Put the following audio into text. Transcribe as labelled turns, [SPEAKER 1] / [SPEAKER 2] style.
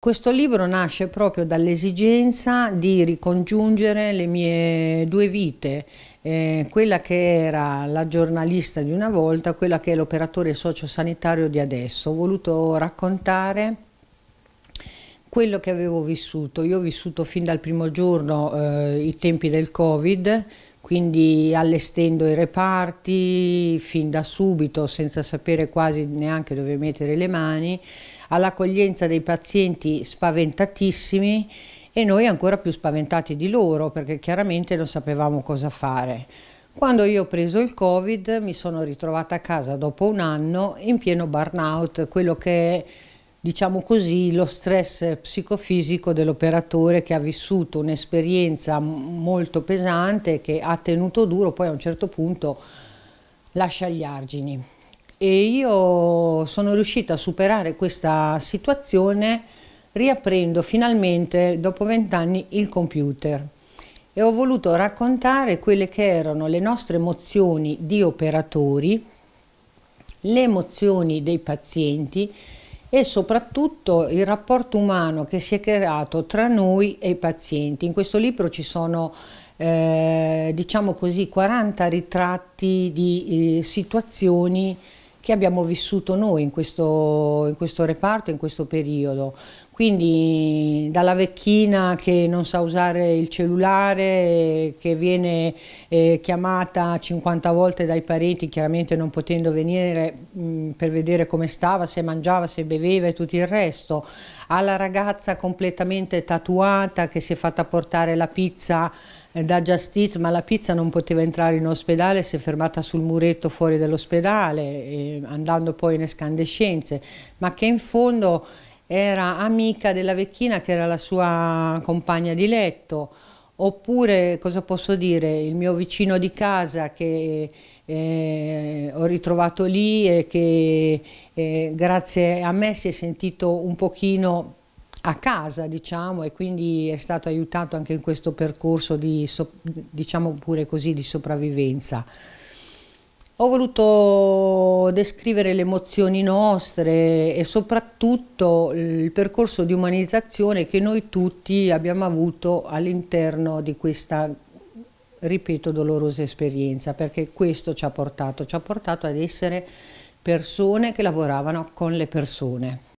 [SPEAKER 1] Questo libro nasce proprio dall'esigenza di ricongiungere le mie due vite, eh, quella che era la giornalista di una volta, quella che è l'operatore sociosanitario di adesso. Ho voluto raccontare quello che avevo vissuto. Io ho vissuto fin dal primo giorno eh, i tempi del Covid, quindi allestendo i reparti fin da subito, senza sapere quasi neanche dove mettere le mani, all'accoglienza dei pazienti spaventatissimi e noi ancora più spaventati di loro perché chiaramente non sapevamo cosa fare. Quando io ho preso il Covid mi sono ritrovata a casa dopo un anno in pieno burnout, quello che è diciamo così, lo stress psicofisico dell'operatore che ha vissuto un'esperienza molto pesante, che ha tenuto duro, poi a un certo punto lascia gli argini. E io sono riuscita a superare questa situazione riaprendo finalmente, dopo vent'anni, il computer. E ho voluto raccontare quelle che erano le nostre emozioni di operatori, le emozioni dei pazienti, e soprattutto il rapporto umano che si è creato tra noi e i pazienti. In questo libro ci sono eh, diciamo così 40 ritratti di eh, situazioni che abbiamo vissuto noi in questo, in questo reparto, in questo periodo. Quindi dalla vecchina che non sa usare il cellulare, che viene eh, chiamata 50 volte dai parenti, chiaramente non potendo venire mh, per vedere come stava, se mangiava, se beveva e tutto il resto, alla ragazza completamente tatuata che si è fatta portare la pizza eh, da Just Eat, ma la pizza non poteva entrare in ospedale, si è fermata sul muretto fuori dell'ospedale, eh, andando poi in escandescenze, ma che in fondo era amica della vecchina che era la sua compagna di letto, oppure cosa posso dire, il mio vicino di casa che eh, ho ritrovato lì e che eh, grazie a me si è sentito un pochino a casa diciamo e quindi è stato aiutato anche in questo percorso di, diciamo pure così, di sopravvivenza. Ho voluto descrivere le emozioni nostre e soprattutto il percorso di umanizzazione che noi tutti abbiamo avuto all'interno di questa, ripeto, dolorosa esperienza, perché questo ci ha portato, ci ha portato ad essere persone che lavoravano con le persone.